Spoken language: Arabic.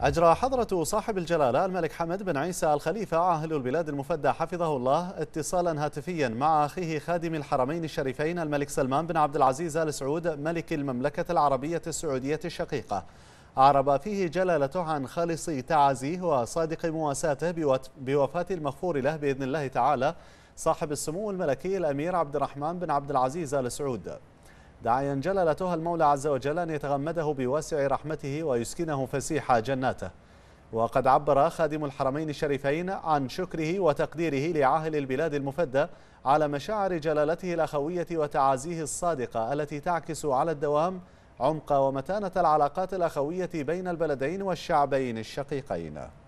أجرى حضرة صاحب الجلالة الملك حمد بن عيسى الخليفة عاهل البلاد المفدى حفظه الله اتصالا هاتفيا مع أخيه خادم الحرمين الشريفين الملك سلمان بن عبد العزيز آل سعود ملك المملكة العربية السعودية الشقيقة أعرب فيه جلالته عن خالص تعازيه وصادق مواساته بوفاة المغفور له بإذن الله تعالى صاحب السمو الملكي الأمير عبد الرحمن بن عبد العزيز آل سعود داعيا جلالته المولى عز وجل أن يتغمده بواسع رحمته ويسكنه فسيح جناته وقد عبر خادم الحرمين الشريفين عن شكره وتقديره لعاهل البلاد المفدى على مشاعر جلالته الأخوية وتعازيه الصادقة التي تعكس على الدوام عمق ومتانة العلاقات الأخوية بين البلدين والشعبين الشقيقين